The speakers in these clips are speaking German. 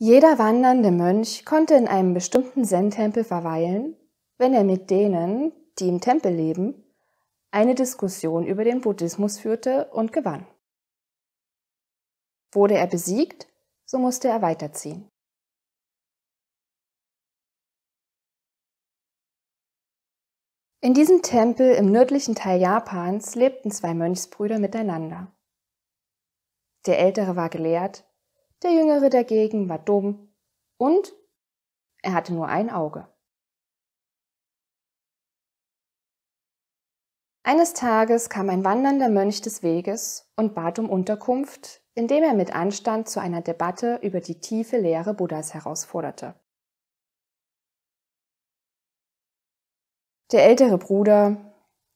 Jeder wandernde Mönch konnte in einem bestimmten Zen-Tempel verweilen, wenn er mit denen, die im Tempel leben, eine Diskussion über den Buddhismus führte und gewann. Wurde er besiegt, so musste er weiterziehen. In diesem Tempel im nördlichen Teil Japans lebten zwei Mönchsbrüder miteinander. Der ältere war gelehrt, der Jüngere dagegen war dumm und er hatte nur ein Auge. Eines Tages kam ein wandernder Mönch des Weges und bat um Unterkunft, indem er mit Anstand zu einer Debatte über die tiefe Lehre Buddhas herausforderte. Der ältere Bruder,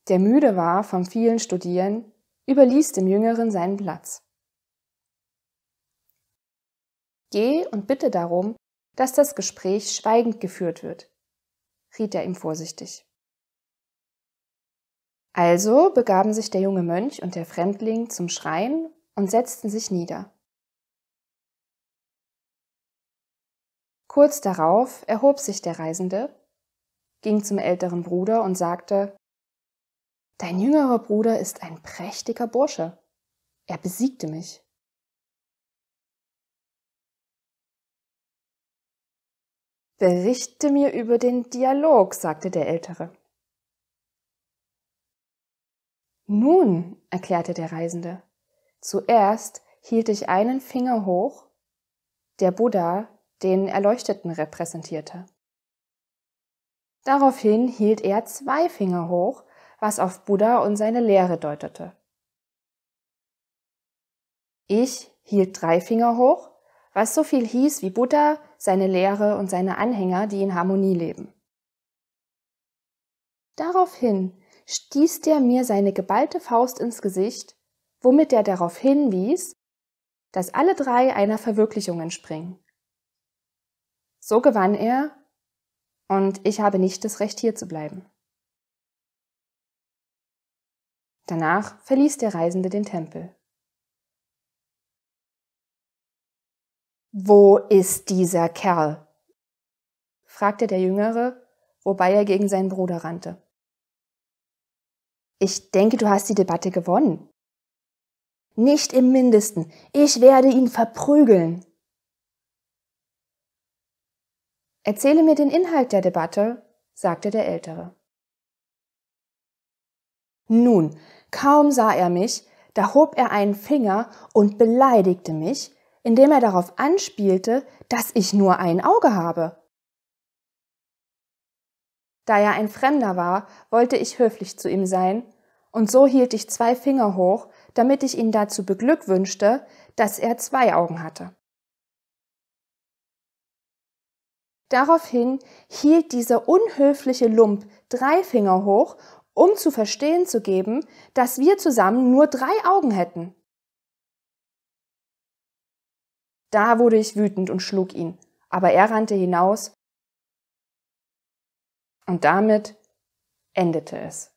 der müde war vom vielen Studieren, überließ dem Jüngeren seinen Platz. Geh und bitte darum, dass das Gespräch schweigend geführt wird, riet er ihm vorsichtig. Also begaben sich der junge Mönch und der Fremdling zum Schrein und setzten sich nieder. Kurz darauf erhob sich der Reisende, ging zum älteren Bruder und sagte Dein jüngerer Bruder ist ein prächtiger Bursche. Er besiegte mich. Berichte mir über den Dialog, sagte der Ältere. Nun, erklärte der Reisende, zuerst hielt ich einen Finger hoch, der Buddha den Erleuchteten repräsentierte. Daraufhin hielt er zwei Finger hoch, was auf Buddha und seine Lehre deutete. Ich hielt drei Finger hoch, was so viel hieß wie Buddha seine Lehre und seine Anhänger, die in Harmonie leben. Daraufhin stieß der mir seine geballte Faust ins Gesicht, womit er darauf hinwies, dass alle drei einer Verwirklichung entspringen. So gewann er, und ich habe nicht das Recht, hier zu bleiben. Danach verließ der Reisende den Tempel. Wo ist dieser Kerl? fragte der Jüngere, wobei er gegen seinen Bruder rannte. Ich denke, du hast die Debatte gewonnen. Nicht im mindesten. Ich werde ihn verprügeln. Erzähle mir den Inhalt der Debatte, sagte der Ältere. Nun, kaum sah er mich, da hob er einen Finger und beleidigte mich, indem er darauf anspielte, dass ich nur ein Auge habe. Da er ein Fremder war, wollte ich höflich zu ihm sein, und so hielt ich zwei Finger hoch, damit ich ihn dazu beglückwünschte, dass er zwei Augen hatte. Daraufhin hielt dieser unhöfliche Lump drei Finger hoch, um zu verstehen zu geben, dass wir zusammen nur drei Augen hätten. Da wurde ich wütend und schlug ihn, aber er rannte hinaus und damit endete es.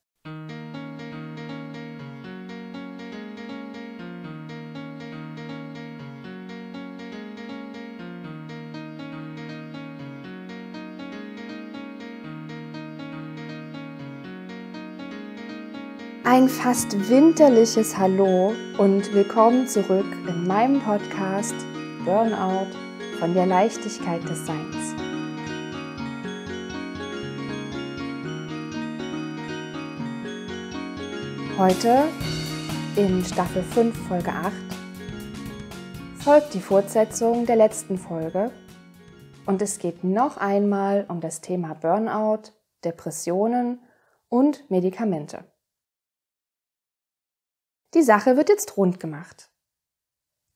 Ein fast winterliches Hallo und willkommen zurück in meinem Podcast Burnout, von der Leichtigkeit des Seins. Heute in Staffel 5, Folge 8 folgt die Fortsetzung der letzten Folge und es geht noch einmal um das Thema Burnout, Depressionen und Medikamente. Die Sache wird jetzt rund gemacht.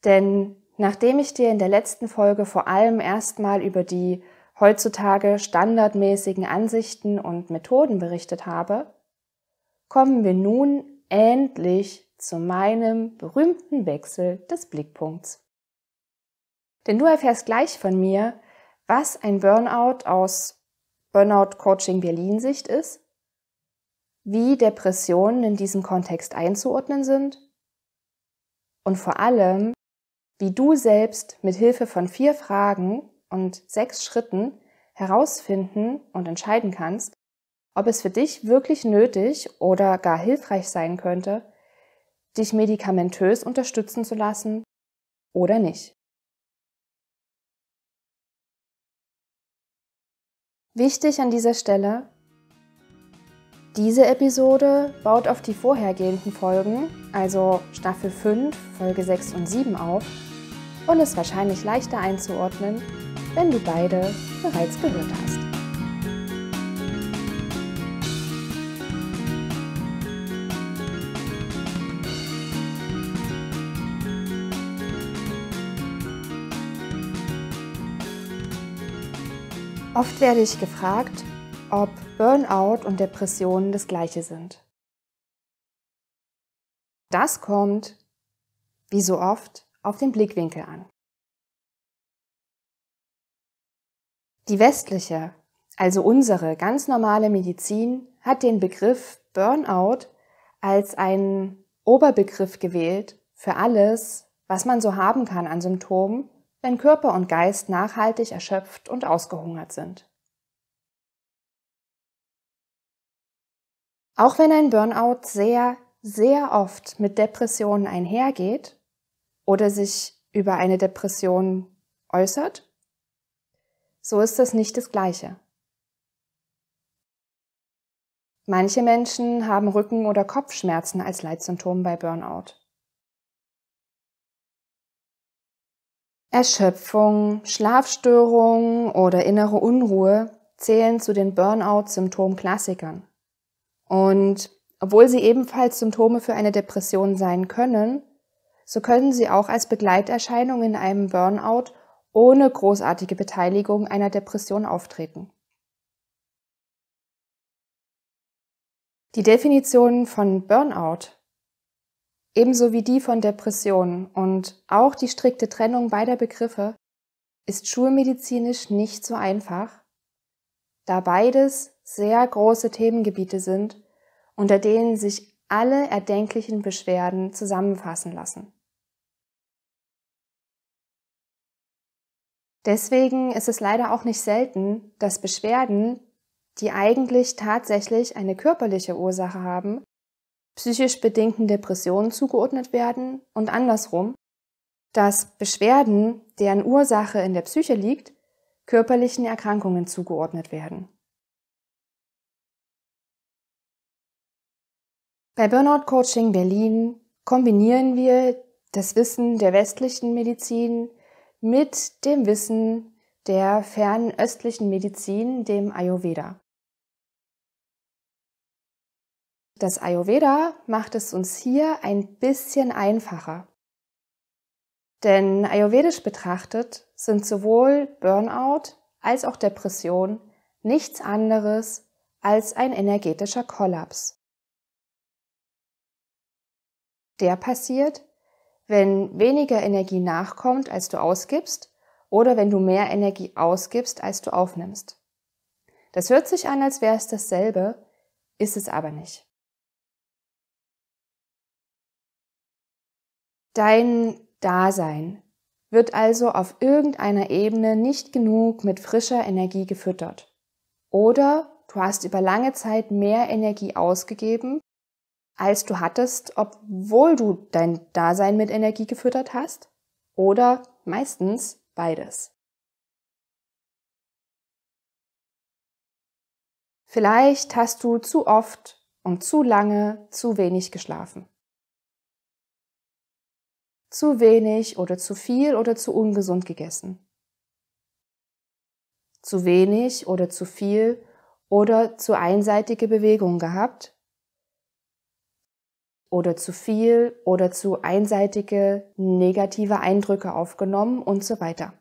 Denn Nachdem ich dir in der letzten Folge vor allem erstmal über die heutzutage standardmäßigen Ansichten und Methoden berichtet habe, kommen wir nun endlich zu meinem berühmten Wechsel des Blickpunkts. Denn du erfährst gleich von mir, was ein Burnout aus Burnout Coaching Berlin Sicht ist, wie Depressionen in diesem Kontext einzuordnen sind und vor allem, wie du selbst mit Hilfe von vier Fragen und sechs Schritten herausfinden und entscheiden kannst, ob es für dich wirklich nötig oder gar hilfreich sein könnte, dich medikamentös unterstützen zu lassen oder nicht. Wichtig an dieser Stelle, diese Episode baut auf die vorhergehenden Folgen, also Staffel 5, Folge 6 und 7 auf und ist wahrscheinlich leichter einzuordnen, wenn du beide bereits gehört hast. Oft werde ich gefragt, ob Burnout und Depressionen das gleiche sind. Das kommt, wie so oft, auf den Blickwinkel an. Die westliche, also unsere ganz normale Medizin hat den Begriff Burnout als einen Oberbegriff gewählt für alles, was man so haben kann an Symptomen, wenn Körper und Geist nachhaltig erschöpft und ausgehungert sind. Auch wenn ein Burnout sehr, sehr oft mit Depressionen einhergeht oder sich über eine Depression äußert, so ist das nicht das Gleiche. Manche Menschen haben Rücken- oder Kopfschmerzen als Leitsymptom bei Burnout. Erschöpfung, Schlafstörungen oder innere Unruhe zählen zu den Burnout-Symptom-Klassikern. Und obwohl sie ebenfalls Symptome für eine Depression sein können, so können sie auch als Begleiterscheinung in einem Burnout ohne großartige Beteiligung einer Depression auftreten. Die Definitionen von Burnout ebenso wie die von Depressionen und auch die strikte Trennung beider Begriffe ist schulmedizinisch nicht so einfach, da beides sehr große Themengebiete sind, unter denen sich alle erdenklichen Beschwerden zusammenfassen lassen. Deswegen ist es leider auch nicht selten, dass Beschwerden, die eigentlich tatsächlich eine körperliche Ursache haben, psychisch bedingten Depressionen zugeordnet werden und andersrum, dass Beschwerden, deren Ursache in der Psyche liegt, körperlichen Erkrankungen zugeordnet werden. Bei Burnout Coaching Berlin kombinieren wir das Wissen der westlichen Medizin mit dem Wissen der fernöstlichen Medizin, dem Ayurveda. Das Ayurveda macht es uns hier ein bisschen einfacher. Denn ayurvedisch betrachtet sind sowohl Burnout als auch Depression nichts anderes als ein energetischer Kollaps. Der passiert, wenn weniger Energie nachkommt, als du ausgibst, oder wenn du mehr Energie ausgibst, als du aufnimmst. Das hört sich an, als wäre es dasselbe, ist es aber nicht. Dein Dasein wird also auf irgendeiner Ebene nicht genug mit frischer Energie gefüttert. Oder du hast über lange Zeit mehr Energie ausgegeben, als du hattest, obwohl du dein Dasein mit Energie gefüttert hast? Oder meistens beides? Vielleicht hast du zu oft und zu lange zu wenig geschlafen. Zu wenig oder zu viel oder zu ungesund gegessen. Zu wenig oder zu viel oder zu einseitige Bewegungen gehabt oder zu viel oder zu einseitige negative Eindrücke aufgenommen und so weiter.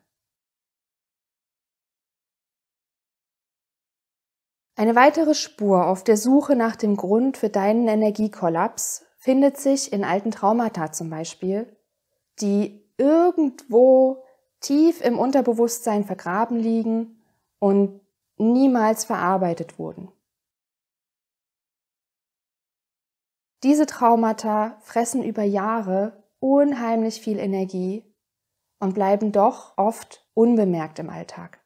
Eine weitere Spur auf der Suche nach dem Grund für deinen Energiekollaps findet sich in alten Traumata zum Beispiel, die irgendwo tief im Unterbewusstsein vergraben liegen und niemals verarbeitet wurden. Diese Traumata fressen über Jahre unheimlich viel Energie und bleiben doch oft unbemerkt im Alltag.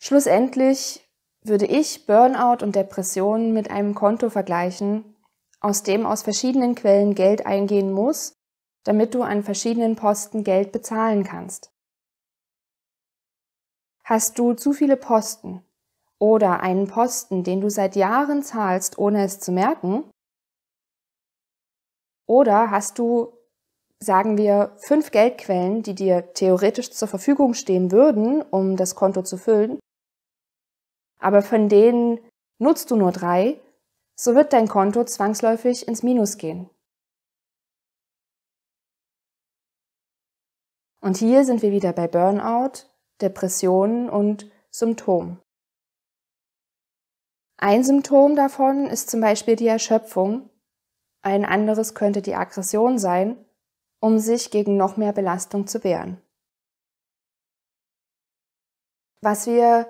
Schlussendlich würde ich Burnout und Depressionen mit einem Konto vergleichen, aus dem aus verschiedenen Quellen Geld eingehen muss, damit du an verschiedenen Posten Geld bezahlen kannst. Hast du zu viele Posten, oder einen Posten, den du seit Jahren zahlst, ohne es zu merken? Oder hast du, sagen wir, fünf Geldquellen, die dir theoretisch zur Verfügung stehen würden, um das Konto zu füllen, aber von denen nutzt du nur drei, so wird dein Konto zwangsläufig ins Minus gehen. Und hier sind wir wieder bei Burnout, Depressionen und Symptomen. Ein Symptom davon ist zum Beispiel die Erschöpfung, ein anderes könnte die Aggression sein, um sich gegen noch mehr Belastung zu wehren. Was wir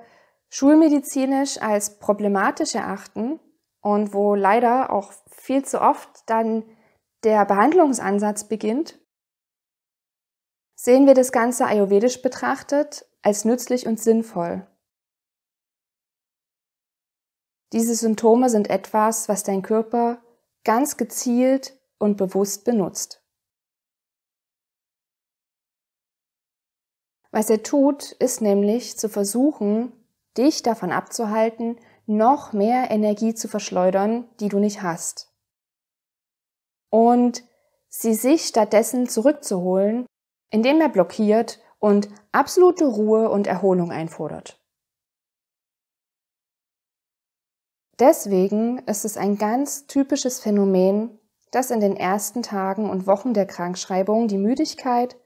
schulmedizinisch als problematisch erachten und wo leider auch viel zu oft dann der Behandlungsansatz beginnt, sehen wir das Ganze ayurvedisch betrachtet als nützlich und sinnvoll. Diese Symptome sind etwas, was dein Körper ganz gezielt und bewusst benutzt. Was er tut, ist nämlich zu versuchen, dich davon abzuhalten, noch mehr Energie zu verschleudern, die du nicht hast. Und sie sich stattdessen zurückzuholen, indem er blockiert und absolute Ruhe und Erholung einfordert. Deswegen ist es ein ganz typisches Phänomen, dass in den ersten Tagen und Wochen der Krankschreibung die Müdigkeit,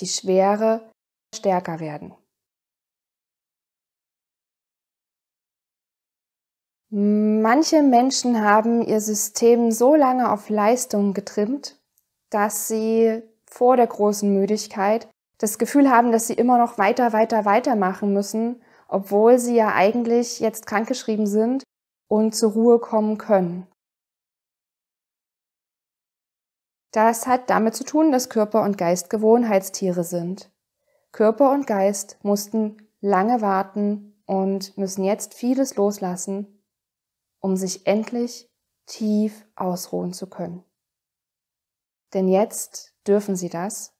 die Schwere stärker werden. Manche Menschen haben ihr System so lange auf Leistung getrimmt, dass sie vor der großen Müdigkeit das Gefühl haben, dass sie immer noch weiter, weiter, weiter machen müssen, obwohl sie ja eigentlich jetzt krankgeschrieben sind und zur Ruhe kommen können. Das hat damit zu tun, dass Körper und Geist Gewohnheitstiere sind. Körper und Geist mussten lange warten und müssen jetzt vieles loslassen, um sich endlich tief ausruhen zu können. Denn jetzt dürfen sie das.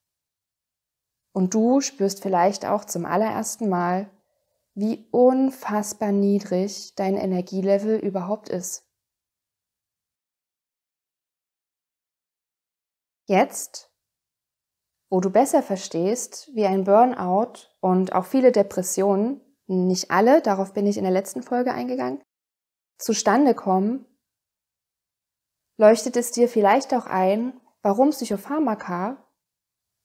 Und du spürst vielleicht auch zum allerersten Mal, wie unfassbar niedrig dein Energielevel überhaupt ist. Jetzt, wo du besser verstehst, wie ein Burnout und auch viele Depressionen, nicht alle, darauf bin ich in der letzten Folge eingegangen, zustande kommen, leuchtet es dir vielleicht auch ein, warum Psychopharmaka,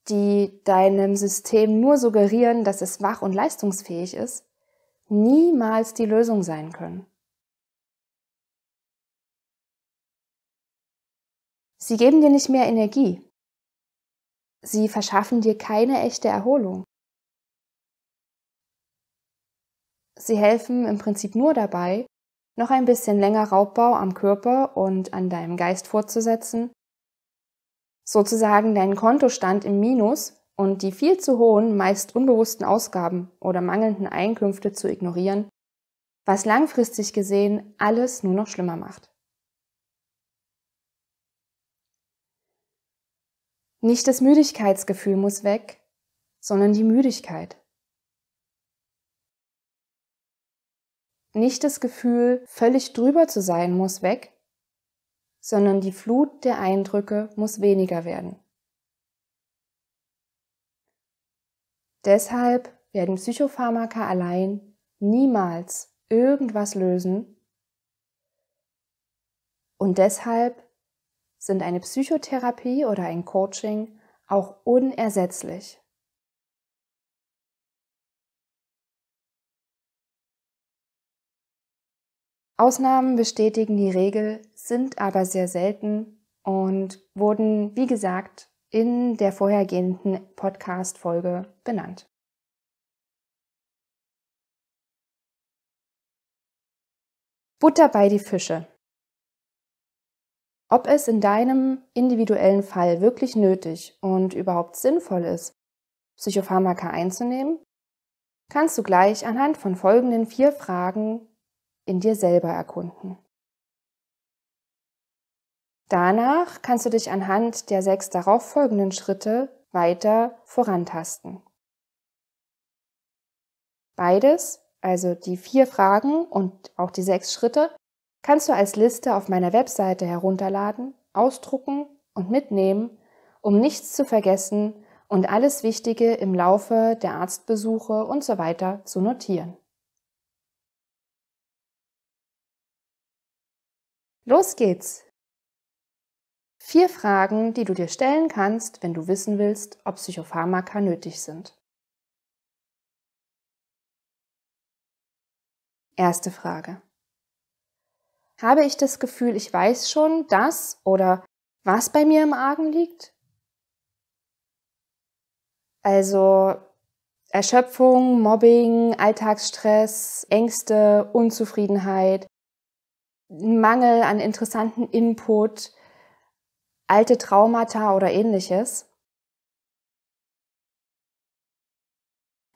die deinem System nur suggerieren, dass es wach und leistungsfähig ist, niemals die Lösung sein können. Sie geben dir nicht mehr Energie. Sie verschaffen dir keine echte Erholung. Sie helfen im Prinzip nur dabei, noch ein bisschen länger Raubbau am Körper und an deinem Geist fortzusetzen, sozusagen deinen Kontostand im Minus und die viel zu hohen, meist unbewussten Ausgaben oder mangelnden Einkünfte zu ignorieren, was langfristig gesehen alles nur noch schlimmer macht. Nicht das Müdigkeitsgefühl muss weg, sondern die Müdigkeit. Nicht das Gefühl, völlig drüber zu sein, muss weg, sondern die Flut der Eindrücke muss weniger werden. Deshalb werden Psychopharmaka allein niemals irgendwas lösen. Und deshalb sind eine Psychotherapie oder ein Coaching auch unersetzlich. Ausnahmen bestätigen die Regel, sind aber sehr selten und wurden, wie gesagt, in der vorhergehenden Podcast-Folge benannt. Butter bei die Fische. Ob es in deinem individuellen Fall wirklich nötig und überhaupt sinnvoll ist, Psychopharmaka einzunehmen, kannst du gleich anhand von folgenden vier Fragen in dir selber erkunden. Danach kannst du dich anhand der sechs darauffolgenden Schritte weiter vorantasten. Beides, also die vier Fragen und auch die sechs Schritte, kannst du als Liste auf meiner Webseite herunterladen, ausdrucken und mitnehmen, um nichts zu vergessen und alles Wichtige im Laufe der Arztbesuche und so weiter zu notieren. Los geht's! Vier Fragen, die du dir stellen kannst, wenn du wissen willst, ob Psychopharmaka nötig sind. Erste Frage. Habe ich das Gefühl, ich weiß schon, dass oder was bei mir im Argen liegt? Also Erschöpfung, Mobbing, Alltagsstress, Ängste, Unzufriedenheit, Mangel an interessanten Input, alte Traumata oder ähnliches.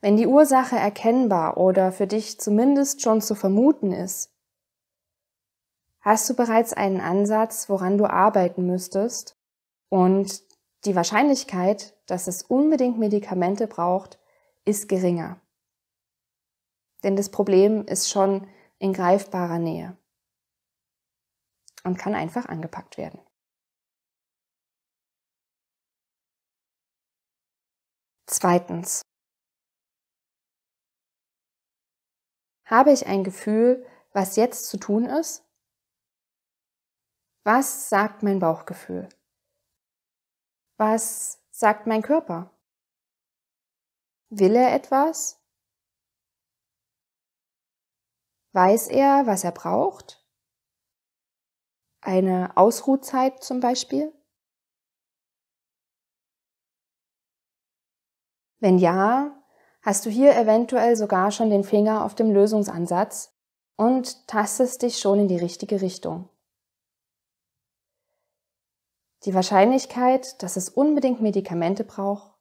Wenn die Ursache erkennbar oder für dich zumindest schon zu vermuten ist, hast du bereits einen Ansatz, woran du arbeiten müsstest und die Wahrscheinlichkeit, dass es unbedingt Medikamente braucht, ist geringer. Denn das Problem ist schon in greifbarer Nähe und kann einfach angepackt werden. Zweitens. Habe ich ein Gefühl, was jetzt zu tun ist? Was sagt mein Bauchgefühl? Was sagt mein Körper? Will er etwas? Weiß er, was er braucht? Eine Ausruhzeit zum Beispiel? Wenn ja, hast du hier eventuell sogar schon den Finger auf dem Lösungsansatz und tastest dich schon in die richtige Richtung. Die Wahrscheinlichkeit, dass es unbedingt Medikamente braucht,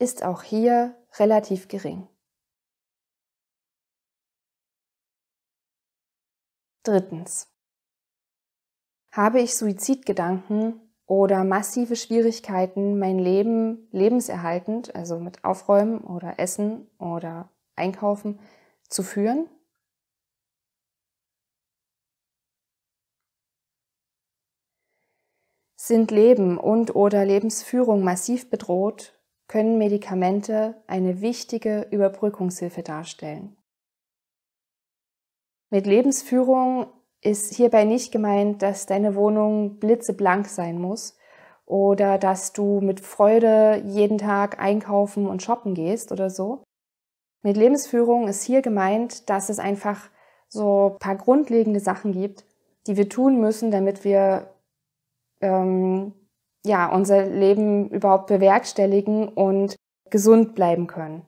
ist auch hier relativ gering. Drittens. Habe ich Suizidgedanken, oder massive Schwierigkeiten, mein Leben lebenserhaltend, also mit Aufräumen oder Essen oder Einkaufen zu führen? Sind Leben und oder Lebensführung massiv bedroht, können Medikamente eine wichtige Überbrückungshilfe darstellen. Mit Lebensführung ist hierbei nicht gemeint, dass deine Wohnung blitzeblank sein muss oder dass du mit Freude jeden Tag einkaufen und shoppen gehst oder so. Mit Lebensführung ist hier gemeint, dass es einfach so paar grundlegende Sachen gibt, die wir tun müssen, damit wir ähm, ja unser Leben überhaupt bewerkstelligen und gesund bleiben können.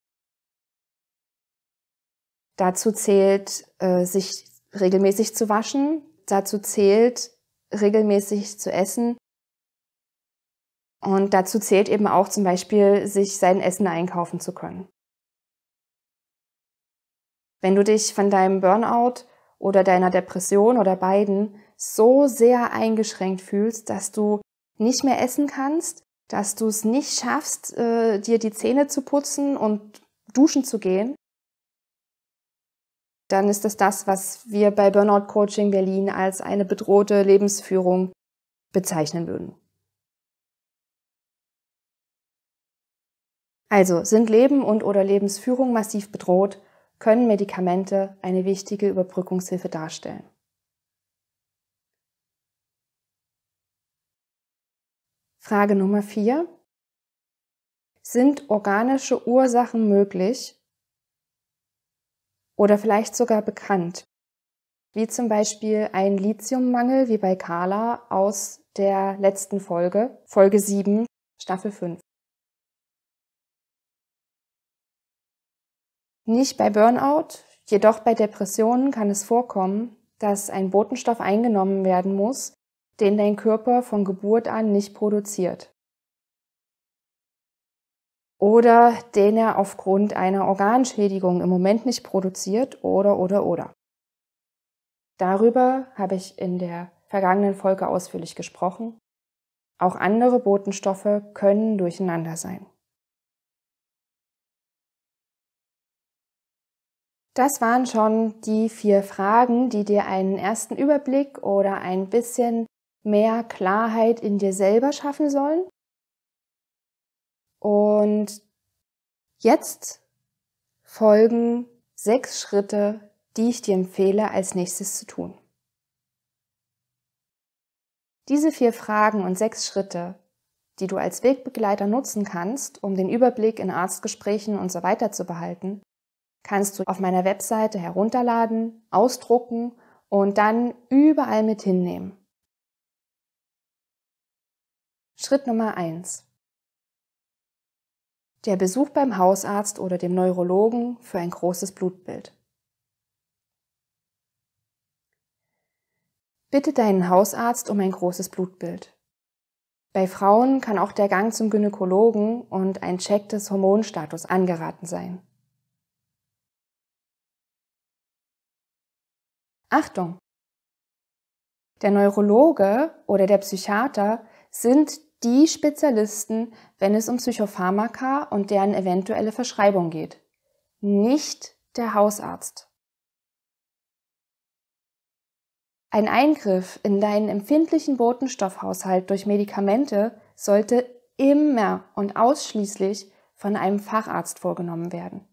Dazu zählt, äh, sich regelmäßig zu waschen. Dazu zählt, regelmäßig zu essen. Und dazu zählt eben auch zum Beispiel, sich sein Essen einkaufen zu können. Wenn du dich von deinem Burnout oder deiner Depression oder beiden so sehr eingeschränkt fühlst, dass du nicht mehr essen kannst, dass du es nicht schaffst, äh, dir die Zähne zu putzen und duschen zu gehen, dann ist es das, was wir bei Burnout Coaching Berlin als eine bedrohte Lebensführung bezeichnen würden. Also sind Leben und oder Lebensführung massiv bedroht, können Medikamente eine wichtige Überbrückungshilfe darstellen. Frage Nummer 4. Sind organische Ursachen möglich, oder vielleicht sogar bekannt, wie zum Beispiel ein Lithiummangel wie bei Carla aus der letzten Folge, Folge 7, Staffel 5. Nicht bei Burnout, jedoch bei Depressionen kann es vorkommen, dass ein Botenstoff eingenommen werden muss, den dein Körper von Geburt an nicht produziert oder den er aufgrund einer Organschädigung im Moment nicht produziert oder oder oder. Darüber habe ich in der vergangenen Folge ausführlich gesprochen. Auch andere Botenstoffe können durcheinander sein. Das waren schon die vier Fragen, die dir einen ersten Überblick oder ein bisschen mehr Klarheit in dir selber schaffen sollen und jetzt folgen sechs Schritte, die ich dir empfehle, als nächstes zu tun. Diese vier Fragen und sechs Schritte, die du als Wegbegleiter nutzen kannst, um den Überblick in Arztgesprächen und so weiter zu behalten, kannst du auf meiner Webseite herunterladen, ausdrucken und dann überall mit hinnehmen. Schritt Nummer eins: der Besuch beim Hausarzt oder dem Neurologen für ein großes Blutbild. Bitte deinen Hausarzt um ein großes Blutbild. Bei Frauen kann auch der Gang zum Gynäkologen und ein Check des Hormonstatus angeraten sein. Achtung! Der Neurologe oder der Psychiater sind die Spezialisten, wenn es um Psychopharmaka und deren eventuelle Verschreibung geht, nicht der Hausarzt. Ein Eingriff in deinen empfindlichen Botenstoffhaushalt durch Medikamente sollte immer und ausschließlich von einem Facharzt vorgenommen werden.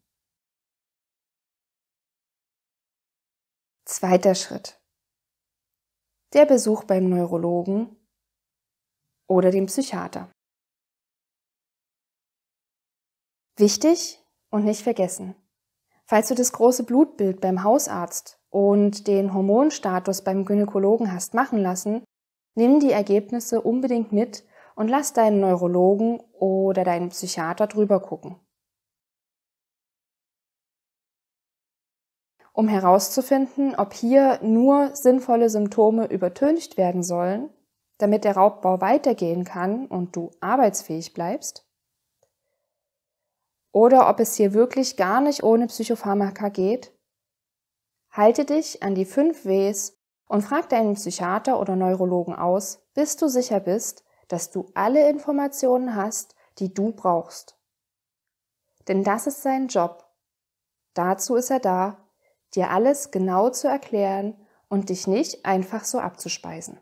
Zweiter Schritt. Der Besuch beim Neurologen oder dem Psychiater. Wichtig und nicht vergessen. Falls du das große Blutbild beim Hausarzt und den Hormonstatus beim Gynäkologen hast machen lassen, nimm die Ergebnisse unbedingt mit und lass deinen Neurologen oder deinen Psychiater drüber gucken. Um herauszufinden, ob hier nur sinnvolle Symptome übertüncht werden sollen damit der Raubbau weitergehen kann und du arbeitsfähig bleibst, oder ob es hier wirklich gar nicht ohne Psychopharmaka geht, halte dich an die 5 Ws und frag deinen Psychiater oder Neurologen aus, bis du sicher bist, dass du alle Informationen hast, die du brauchst. Denn das ist sein Job. Dazu ist er da, dir alles genau zu erklären und dich nicht einfach so abzuspeisen.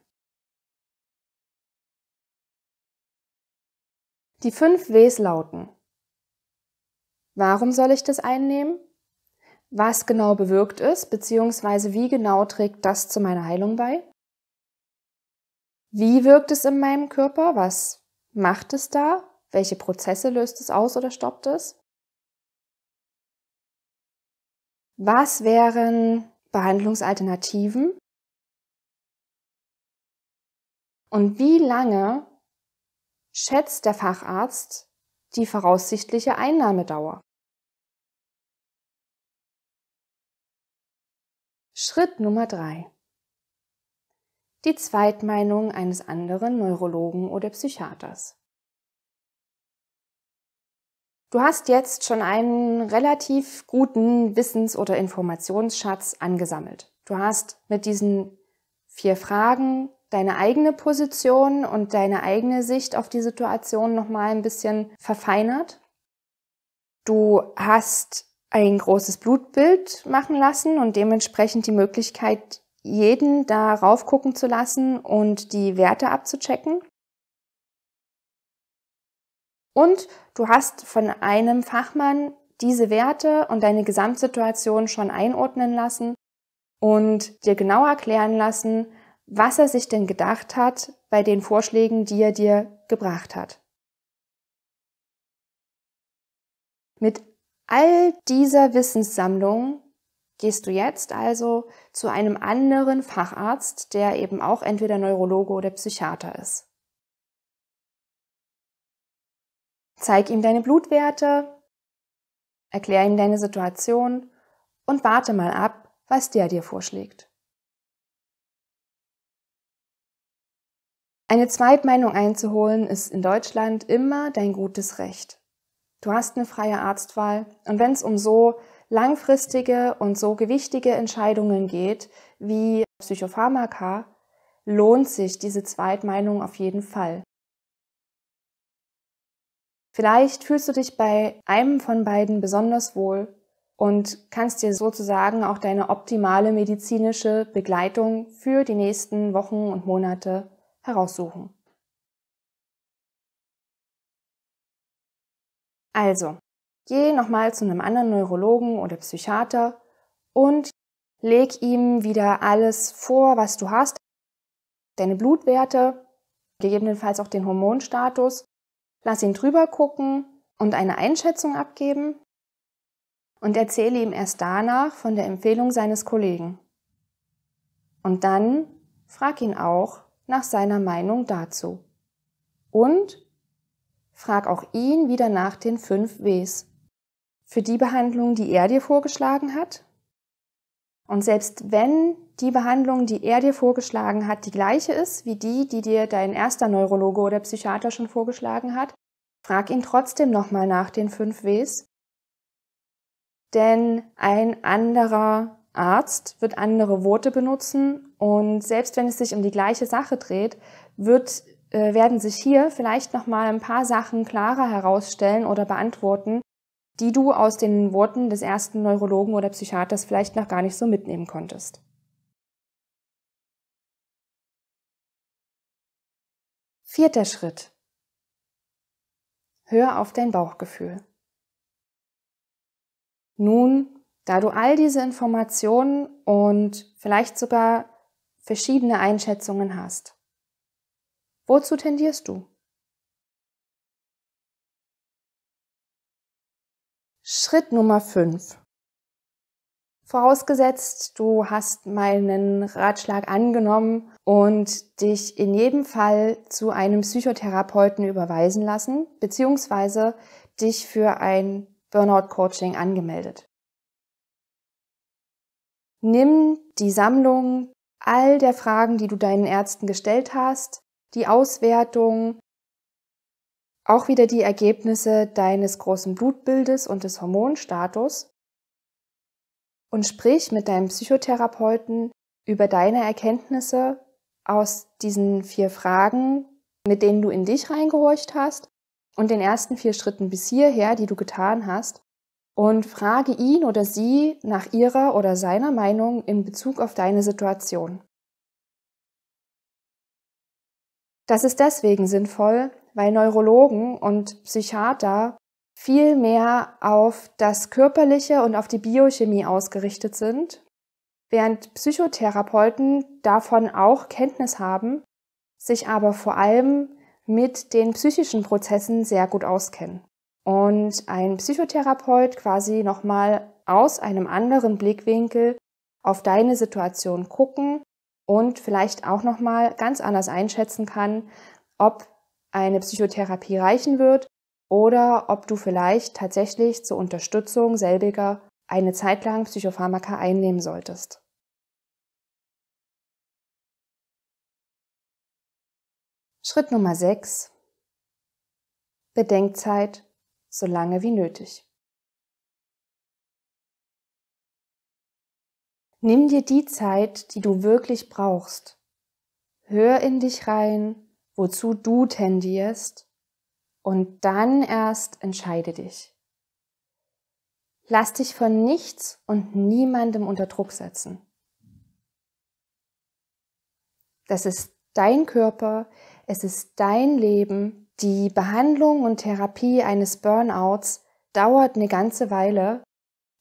Die fünf Ws lauten. Warum soll ich das einnehmen? Was genau bewirkt es, beziehungsweise wie genau trägt das zu meiner Heilung bei? Wie wirkt es in meinem Körper? Was macht es da? Welche Prozesse löst es aus oder stoppt es? Was wären Behandlungsalternativen? Und wie lange schätzt der Facharzt die voraussichtliche Einnahmedauer. Schritt Nummer drei: Die Zweitmeinung eines anderen Neurologen oder Psychiaters. Du hast jetzt schon einen relativ guten Wissens- oder Informationsschatz angesammelt. Du hast mit diesen vier Fragen deine eigene Position und deine eigene Sicht auf die Situation nochmal ein bisschen verfeinert. Du hast ein großes Blutbild machen lassen und dementsprechend die Möglichkeit, jeden da raufgucken zu lassen und die Werte abzuchecken. Und du hast von einem Fachmann diese Werte und deine Gesamtsituation schon einordnen lassen und dir genau erklären lassen, was er sich denn gedacht hat bei den Vorschlägen, die er dir gebracht hat. Mit all dieser Wissenssammlung gehst du jetzt also zu einem anderen Facharzt, der eben auch entweder Neurologe oder Psychiater ist. Zeig ihm deine Blutwerte, erklär ihm deine Situation und warte mal ab, was der dir vorschlägt. Eine Zweitmeinung einzuholen ist in Deutschland immer dein gutes Recht. Du hast eine freie Arztwahl und wenn es um so langfristige und so gewichtige Entscheidungen geht wie Psychopharmaka, lohnt sich diese Zweitmeinung auf jeden Fall. Vielleicht fühlst du dich bei einem von beiden besonders wohl und kannst dir sozusagen auch deine optimale medizinische Begleitung für die nächsten Wochen und Monate heraussuchen. Also, geh nochmal zu einem anderen Neurologen oder Psychiater und leg ihm wieder alles vor, was du hast. Deine Blutwerte, gegebenenfalls auch den Hormonstatus. Lass ihn drüber gucken und eine Einschätzung abgeben und erzähle ihm erst danach von der Empfehlung seines Kollegen. Und dann frag ihn auch, nach seiner Meinung dazu. Und frag auch ihn wieder nach den fünf Ws. Für die Behandlung, die er dir vorgeschlagen hat. Und selbst wenn die Behandlung, die er dir vorgeschlagen hat, die gleiche ist wie die, die dir dein erster Neurologe oder Psychiater schon vorgeschlagen hat, frag ihn trotzdem nochmal nach den fünf Ws. Denn ein anderer Arzt wird andere Worte benutzen und selbst wenn es sich um die gleiche Sache dreht, wird, äh, werden sich hier vielleicht nochmal ein paar Sachen klarer herausstellen oder beantworten, die du aus den Worten des ersten Neurologen oder Psychiaters vielleicht noch gar nicht so mitnehmen konntest. Vierter Schritt. Hör auf dein Bauchgefühl. Nun da du all diese Informationen und vielleicht sogar verschiedene Einschätzungen hast, wozu tendierst du? Schritt Nummer 5. Vorausgesetzt, du hast meinen Ratschlag angenommen und dich in jedem Fall zu einem Psychotherapeuten überweisen lassen, beziehungsweise dich für ein Burnout-Coaching angemeldet nimm die Sammlung all der Fragen, die du deinen Ärzten gestellt hast, die Auswertung, auch wieder die Ergebnisse deines großen Blutbildes und des Hormonstatus und sprich mit deinem Psychotherapeuten über deine Erkenntnisse aus diesen vier Fragen, mit denen du in dich reingehorcht hast und den ersten vier Schritten bis hierher, die du getan hast, und frage ihn oder sie nach ihrer oder seiner Meinung in Bezug auf deine Situation. Das ist deswegen sinnvoll, weil Neurologen und Psychiater viel mehr auf das Körperliche und auf die Biochemie ausgerichtet sind, während Psychotherapeuten davon auch Kenntnis haben, sich aber vor allem mit den psychischen Prozessen sehr gut auskennen und ein Psychotherapeut quasi nochmal aus einem anderen Blickwinkel auf deine Situation gucken und vielleicht auch nochmal ganz anders einschätzen kann, ob eine Psychotherapie reichen wird oder ob du vielleicht tatsächlich zur Unterstützung selbiger eine Zeit lang Psychopharmaka einnehmen solltest. Schritt Nummer 6. Bedenkzeit so lange wie nötig. Nimm dir die Zeit, die du wirklich brauchst. Hör in dich rein, wozu du tendierst und dann erst entscheide dich. Lass dich von nichts und niemandem unter Druck setzen. Das ist dein Körper, es ist dein Leben die Behandlung und Therapie eines Burnouts dauert eine ganze Weile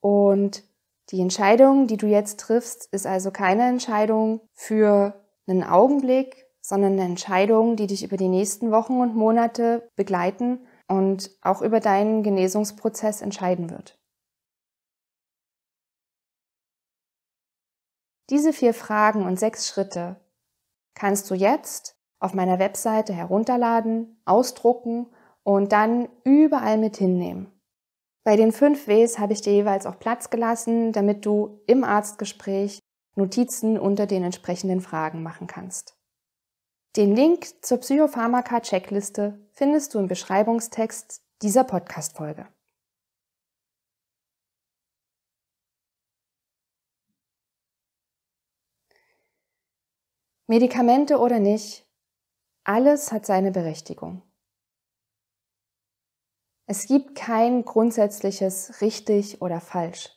und die Entscheidung, die du jetzt triffst, ist also keine Entscheidung für einen Augenblick, sondern eine Entscheidung, die dich über die nächsten Wochen und Monate begleiten und auch über deinen Genesungsprozess entscheiden wird. Diese vier Fragen und sechs Schritte kannst du jetzt auf meiner Webseite herunterladen, ausdrucken und dann überall mit hinnehmen. Bei den fünf Ws habe ich dir jeweils auch Platz gelassen, damit du im Arztgespräch Notizen unter den entsprechenden Fragen machen kannst. Den Link zur Psychopharmaka-Checkliste findest du im Beschreibungstext dieser Podcast-Folge. Medikamente oder nicht, alles hat seine Berechtigung. Es gibt kein grundsätzliches richtig oder falsch.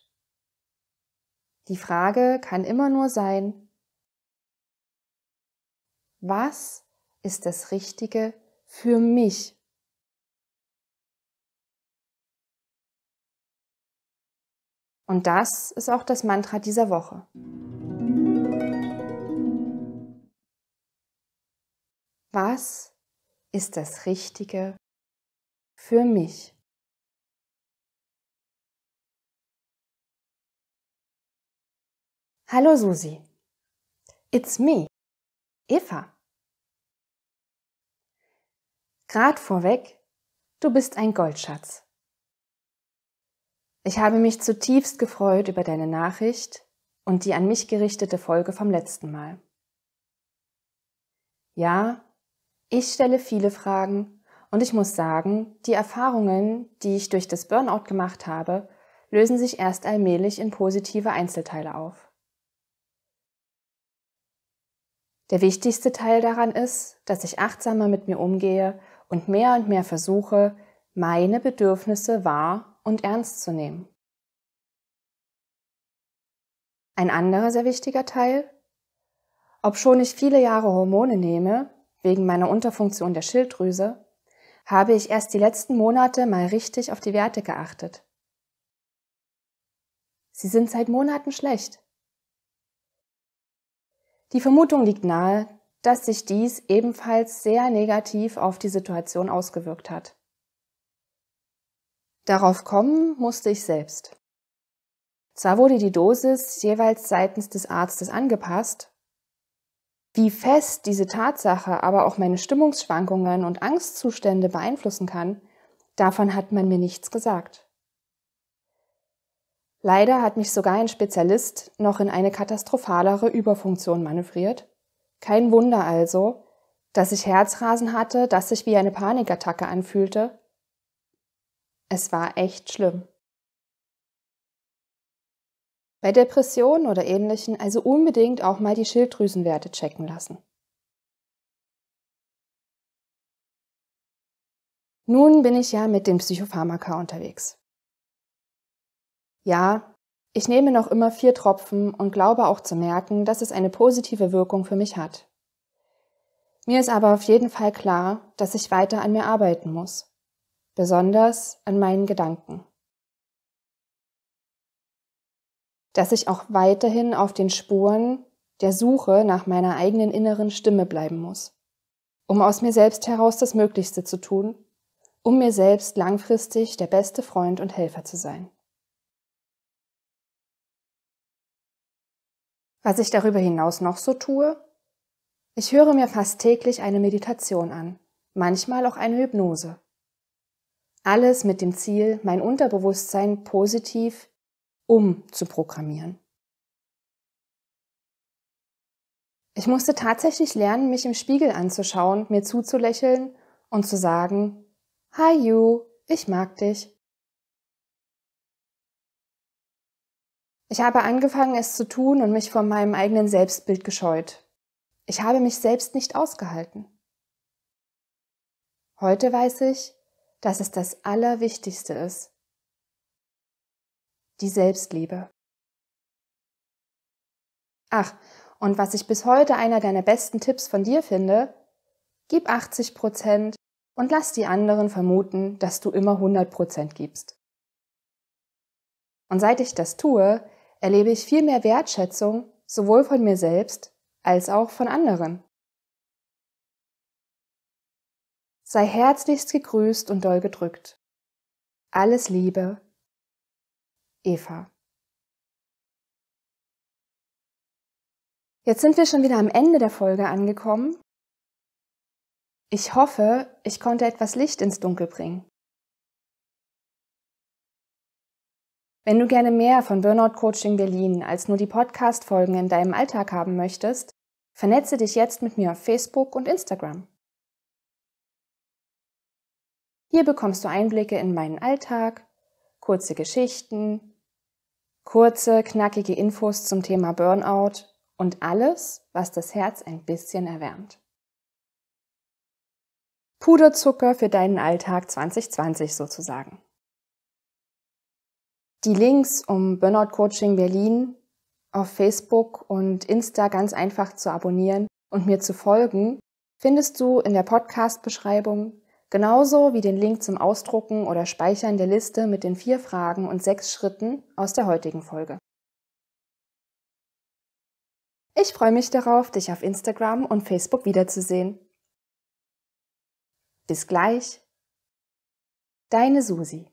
Die Frage kann immer nur sein, was ist das Richtige für mich? Und das ist auch das Mantra dieser Woche. was ist das Richtige für mich? Hallo Susi, it's me, Eva. Grad vorweg, du bist ein Goldschatz. Ich habe mich zutiefst gefreut über deine Nachricht und die an mich gerichtete Folge vom letzten Mal. Ja, ich stelle viele Fragen und ich muss sagen, die Erfahrungen, die ich durch das Burnout gemacht habe, lösen sich erst allmählich in positive Einzelteile auf. Der wichtigste Teil daran ist, dass ich achtsamer mit mir umgehe und mehr und mehr versuche, meine Bedürfnisse wahr und ernst zu nehmen. Ein anderer sehr wichtiger Teil? Obschon ich viele Jahre Hormone nehme, wegen meiner Unterfunktion der Schilddrüse, habe ich erst die letzten Monate mal richtig auf die Werte geachtet. Sie sind seit Monaten schlecht. Die Vermutung liegt nahe, dass sich dies ebenfalls sehr negativ auf die Situation ausgewirkt hat. Darauf kommen musste ich selbst. Zwar wurde die Dosis jeweils seitens des Arztes angepasst, wie fest diese Tatsache aber auch meine Stimmungsschwankungen und Angstzustände beeinflussen kann, davon hat man mir nichts gesagt. Leider hat mich sogar ein Spezialist noch in eine katastrophalere Überfunktion manövriert. Kein Wunder also, dass ich Herzrasen hatte, dass sich wie eine Panikattacke anfühlte. Es war echt schlimm. Bei Depressionen oder ähnlichen also unbedingt auch mal die Schilddrüsenwerte checken lassen. Nun bin ich ja mit dem Psychopharmaka unterwegs. Ja, ich nehme noch immer vier Tropfen und glaube auch zu merken, dass es eine positive Wirkung für mich hat. Mir ist aber auf jeden Fall klar, dass ich weiter an mir arbeiten muss, besonders an meinen Gedanken. dass ich auch weiterhin auf den Spuren der Suche nach meiner eigenen inneren Stimme bleiben muss, um aus mir selbst heraus das Möglichste zu tun, um mir selbst langfristig der beste Freund und Helfer zu sein. Was ich darüber hinaus noch so tue? Ich höre mir fast täglich eine Meditation an, manchmal auch eine Hypnose. Alles mit dem Ziel, mein Unterbewusstsein positiv um zu programmieren. Ich musste tatsächlich lernen, mich im Spiegel anzuschauen, mir zuzulächeln und zu sagen, Hi you, ich mag dich. Ich habe angefangen, es zu tun und mich vor meinem eigenen Selbstbild gescheut. Ich habe mich selbst nicht ausgehalten. Heute weiß ich, dass es das Allerwichtigste ist, die Selbstliebe. Ach, und was ich bis heute einer deiner besten Tipps von dir finde, gib 80 Prozent und lass die anderen vermuten, dass du immer 100 Prozent gibst. Und seit ich das tue, erlebe ich viel mehr Wertschätzung sowohl von mir selbst als auch von anderen. Sei herzlichst gegrüßt und doll gedrückt. Alles Liebe, Eva. Jetzt sind wir schon wieder am Ende der Folge angekommen. Ich hoffe, ich konnte etwas Licht ins Dunkel bringen. Wenn du gerne mehr von Burnout Coaching Berlin als nur die Podcast-Folgen in deinem Alltag haben möchtest, vernetze dich jetzt mit mir auf Facebook und Instagram. Hier bekommst du Einblicke in meinen Alltag, kurze Geschichten, Kurze, knackige Infos zum Thema Burnout und alles, was das Herz ein bisschen erwärmt. Puderzucker für deinen Alltag 2020 sozusagen. Die Links, um Burnout Coaching Berlin auf Facebook und Insta ganz einfach zu abonnieren und mir zu folgen, findest du in der Podcast-Beschreibung genauso wie den Link zum Ausdrucken oder Speichern der Liste mit den vier Fragen und sechs Schritten aus der heutigen Folge. Ich freue mich darauf, dich auf Instagram und Facebook wiederzusehen. Bis gleich, deine Susi.